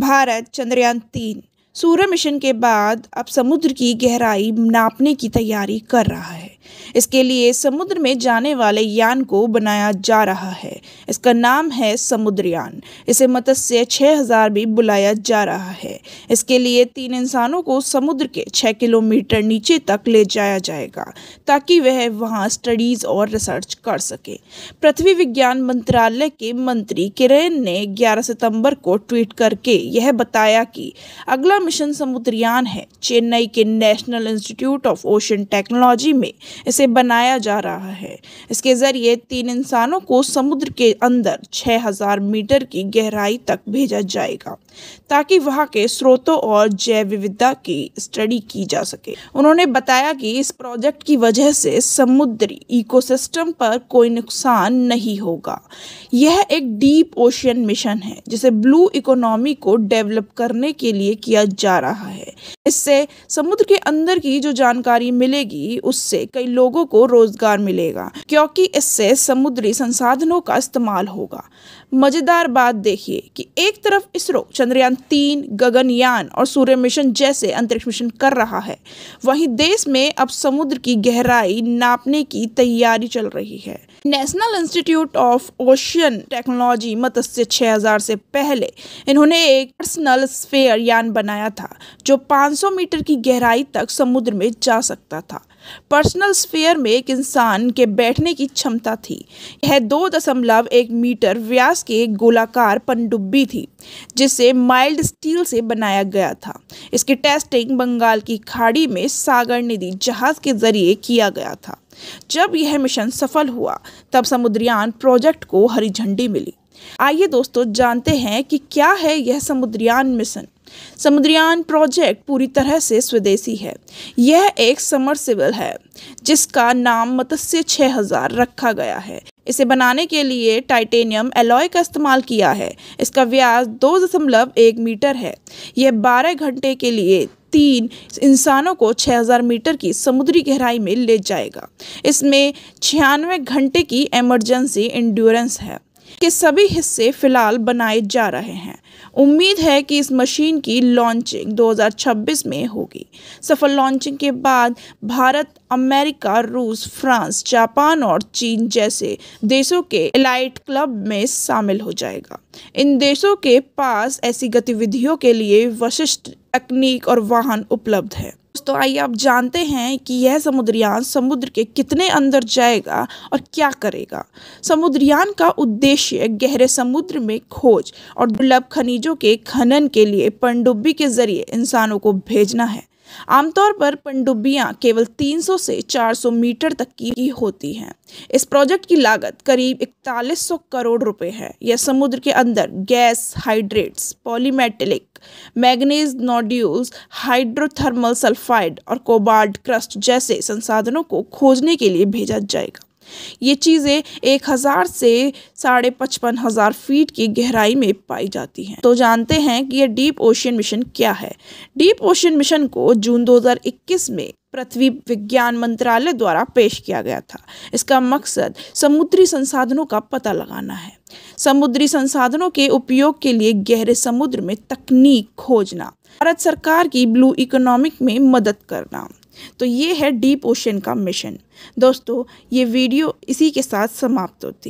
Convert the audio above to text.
भारत चंद्रयान तीन सूर्य मिशन के बाद अब समुद्र की गहराई नापने की तैयारी कर रहा है इसके लिए समुद्र में जाने वाले यान को बनाया जा रहा है इसका नाम है समुद्रयान इसे मत्स्य 6000 भी बुलाया जा रहा है इसके लिए तीन इंसानों को समुद्र के 6 किलोमीटर नीचे तक ले जाया जाएगा ताकि वह वहां स्टडीज़ और रिसर्च कर सके पृथ्वी विज्ञान मंत्रालय के मंत्री किरेन ने 11 सितंबर को ट्वीट करके यह बताया कि अगला मिशन समुद्रयान है चेन्नई के National Institute of Ocean Technology में इसे बनाया जा रहा है इसके ज़रिए तीन इंसानों को समुद्र के अंदर 6000 मीटर की गहराई तक भेजा जाएगा ताकि वहाँ के स्रोतों और जैव विविधता की स्टडी की जा सके उन्होंने बताया कि इस प्रोजेक्ट की वजह से समुद्री इकोसिस्टम पर पर कोई नुकसान नहीं होगा यह एक डीप ओशियन मिशन है जिसे ब्लू इकोनॉमी को डेवलप करने के लिए किया जा रहा है इससे समुद्र के अंदर की जो जानकारी मिलेगी उससे कई लोगों को रोजगार मिलेगा क्योंकि इससे समुद्री संसाधनों का इस्तेमाल होगा मजेदार बात देखिए कि एक तरफ इसरो चंद्रयान तीन गगनयान और सूर्य मिशन जैसे अंतरिक्ष मिशन कर रहा है वहीं देश में अब समुद्र की गहराई नापने की तैयारी चल रही है National Institute of Ocean Technology Matsya 6000 से पहले इन्होंने एक पर्सनल स्फेयर यान बनाया था जो 500 मीटर की गहराई तक समुद्र में जा सकता था पर्सनल स्फीयर में एक इंसान के बैठने की क्षमता थी यह दो दशमलव एक मीटर व्यास के एक गोलाकार पनडुब्बी थी जिसे माइल्ड स्टील से बनाया गया था इसकी टेस्टिंग बंगाल की खाड़ी में सागर निधि जहाज के जरिए किया गया था जब यह मिशन सफल हुआ तब समुद्रयान प्रोजेक्ट को हरी झंडी मिली आइए दोस्तों जानते हैं कि क्या है यह समुद्रयान मिशन समुद्रयान प्रोजेक्ट पूरी तरह से स्वदेशी है यह एक समरसिबल है जिसका नाम मत्स्य 6000 रखा गया है इसे बनाने के लिए टाइटेनियम एलॉय का इस्तेमाल किया है इसका व्यास दो दशमलव एक मीटर है यह बारह घंटे के लिए तीन इंसानों को 6000 मीटर की समुद्री गहराई में ले जाएगा इसमें छियानवे घंटे की इमरजेंसी इंड्योरेंस है के सभी हिस्से फिलहाल बनाए जा रहे हैं उम्मीद है कि इस मशीन की लॉन्चिंग 2026 में होगी सफल लॉन्चिंग के बाद भारत अमेरिका रूस फ्रांस जापान और चीन जैसे देशों के एलाइट क्लब में शामिल हो जाएगा इन देशों के पास ऐसी गतिविधियों के लिए वशिष्ठ तकनीक और वाहन उपलब्ध है दोस्तों तो आइए आप जानते हैं कि यह समुद्रयान समुद्र के कितने अंदर जाएगा और क्या करेगा समुद्रयान का उद्देश्य गहरे समुद्र में खोज और दुर्लभ खनिजों के खनन के लिए पनडुब्बी के जरिए इंसानों को भेजना है आमतौर पर पनडुब्बियाँ केवल 300 से 400 मीटर तक की होती हैं इस प्रोजेक्ट की लागत करीब इकतालीस करोड़ रुपए है यह समुद्र के अंदर gas hydrates polymetallic manganese nodules hydrothermal sulphide और कोबाल्ट क्रस्ट जैसे संसाधनों को खोजने के लिए भेजा जाएगा ये चीज़ें एक हज़ार से साढ़े पचपन हज़ार फीट की गहराई में पाई जाती हैं तो जानते हैं कि यह डीप ओशियन मिशन क्या है डीप ओशियन मिशन को जून 2021 में पृथ्वी विज्ञान मंत्रालय द्वारा पेश किया गया था इसका मकसद समुद्री संसाधनों का पता लगाना है समुद्री संसाधनों के उपयोग के लिए गहरे समुद्र में तकनीक खोजना भारत सरकार की ब्लू इकोनॉमिक में मदद करना तो ये है डीप ओशन का मिशन दोस्तों ये वीडियो इसी के साथ समाप्त होती